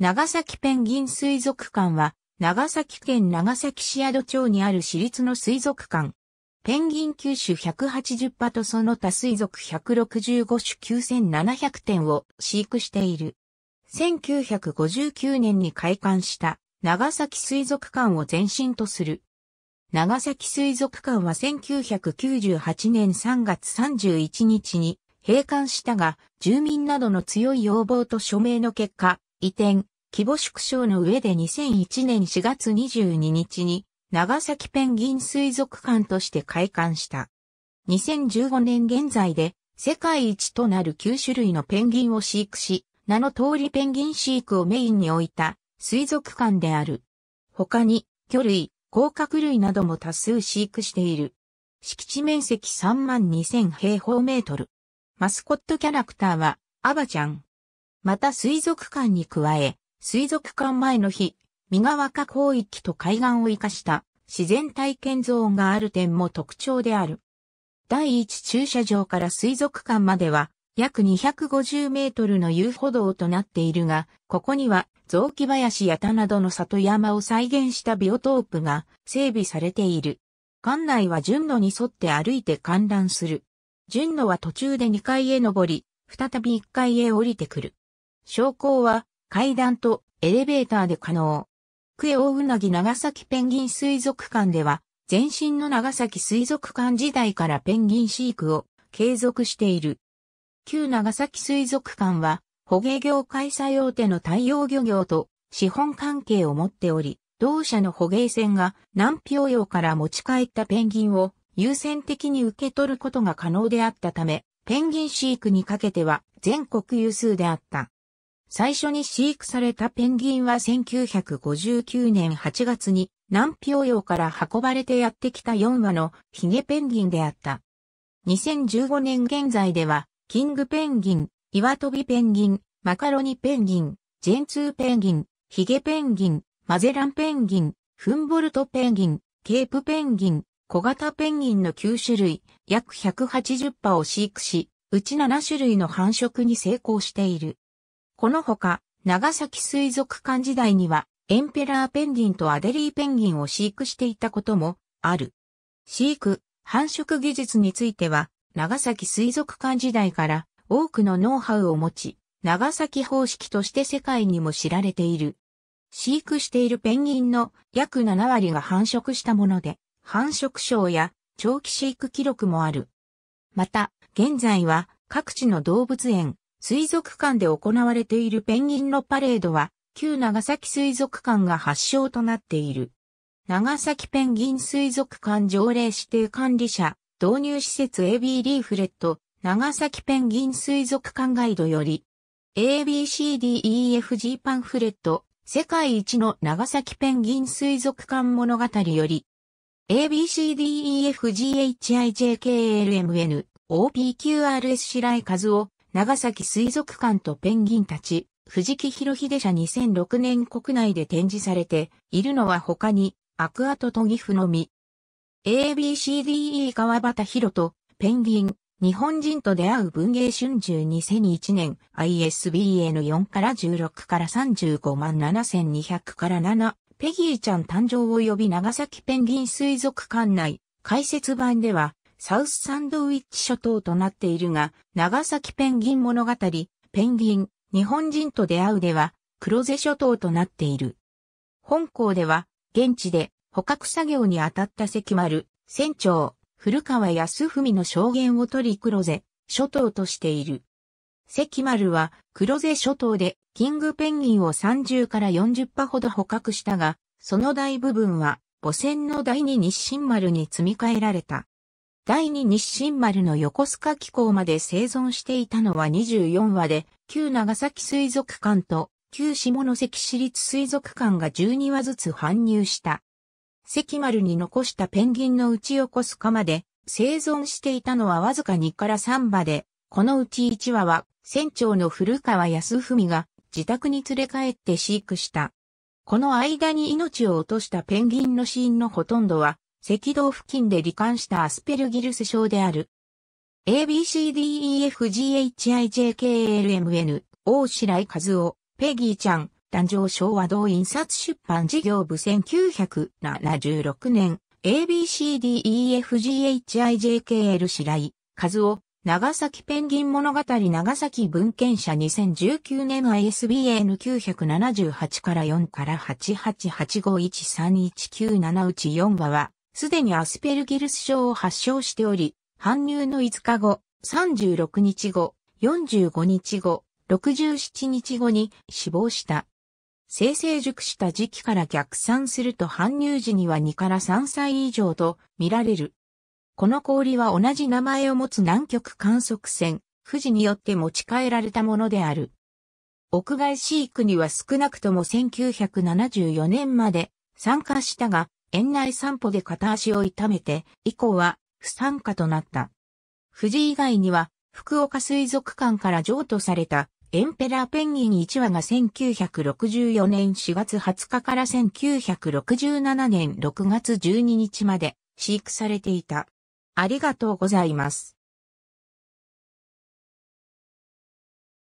長崎ペンギン水族館は、長崎県長崎市宿町にある私立の水族館。ペンギン九種180羽とその他水族165種9700点を飼育している。1959年に開館した長崎水族館を前身とする。長崎水族館は1998年3月31日に閉館したが、住民などの強い要望と署名の結果、移転、規模縮小の上で2001年4月22日に長崎ペンギン水族館として開館した。2015年現在で世界一となる9種類のペンギンを飼育し、名の通りペンギン飼育をメインに置いた水族館である。他に魚類、甲殻類なども多数飼育している。敷地面積3万2000平方メートル。マスコットキャラクターは、アバちゃん。また水族館に加え、水族館前の日、三河河口域と海岸を生かした自然体験ゾーンがある点も特徴である。第一駐車場から水族館までは約250メートルの遊歩道となっているが、ここには雑木林や田などの里山を再現したビオトープが整備されている。館内は順路に沿って歩いて観覧する。順路は途中で2階へ登り、再び1階へ降りてくる。昇降は階段とエレベーターで可能。クエオウナギ長崎ペンギン水族館では、前身の長崎水族館時代からペンギン飼育を継続している。旧長崎水族館は、捕鯨業界最大手の太陽漁業と資本関係を持っており、同社の捕鯨船が南平洋から持ち帰ったペンギンを優先的に受け取ることが可能であったため、ペンギン飼育にかけては全国有数であった。最初に飼育されたペンギンは1959年8月に南氷洋から運ばれてやってきた4羽のヒゲペンギンであった。2015年現在では、キングペンギン、岩飛びペンギン、マカロニペンギン、ジェンツーペンギン、ヒゲペンギン、マゼランペンギン、フンボルトペンギン、ケープペンギン、小型ペンギンの9種類、約180羽を飼育し、うち7種類の繁殖に成功している。このほか、長崎水族館時代には、エンペラーペンギンとアデリーペンギンを飼育していたこともある。飼育、繁殖技術については、長崎水族館時代から多くのノウハウを持ち、長崎方式として世界にも知られている。飼育しているペンギンの約7割が繁殖したもので、繁殖賞や長期飼育記録もある。また、現在は各地の動物園、水族館で行われているペンギンのパレードは、旧長崎水族館が発祥となっている。長崎ペンギン水族館条例指定管理者、導入施設 AB リーフレット、長崎ペンギン水族館ガイドより、ABCDEFG パンフレット、世界一の長崎ペンギン水族館物語より、ABCDEFGHIJKLMN OPQRS 白井和夫長崎水族館とペンギンたち、藤木博秀社2006年国内で展示されているのは他に、アクアとトギフのみ。ABCDE 川端博と、ペンギン、日本人と出会う文芸春秋2001年 ISBN4 から16から35万7200から7、ペギーちゃん誕生及び長崎ペンギン水族館内、解説版では、サウスサンドウィッチ諸島となっているが、長崎ペンギン物語、ペンギン、日本人と出会うでは、黒瀬諸島となっている。本校では、現地で捕獲作業に当たった関丸、船長、古川康文の証言を取り黒瀬、諸島としている。関丸は黒瀬諸島でキングペンギンを30から40羽ほど捕獲したが、その大部分は母船の第二日清丸に積み替えられた。第二日清丸の横須賀機構まで生存していたのは24話で、旧長崎水族館と旧下関市立水族館が12話ずつ搬入した。関丸に残したペンギンの打ち横須賀まで生存していたのはわずか2から3話で、このうち1話は船長の古川康文が自宅に連れ帰って飼育した。この間に命を落としたペンギンの死因のほとんどは赤道付近で罹患したアスペルギルス症である。ABCDEFGHIJKLMN、大白井和夫、ペギーちゃん、誕生昭和同印刷出版事業部1976年、ABCDEFGHIJKL 白井、和夫、長崎ペンギン物語長崎文献社2019年 ISBN978 から4から88851319うち4話は、すでにアスペルギルス症を発症しており、搬入の5日後、36日後、45日後、67日後に死亡した。生成熟した時期から逆算すると搬入時には2から3歳以上と見られる。この氷は同じ名前を持つ南極観測船、富士によって持ち帰られたものである。屋外飼育には少なくとも1974年まで参加したが、園内散歩で片足を痛めて、以降は不参加となった。富士以外には、福岡水族館から譲渡されたエンペラーペンギン1羽が1964年4月20日から1967年6月12日まで飼育されていた。ありがとうございます。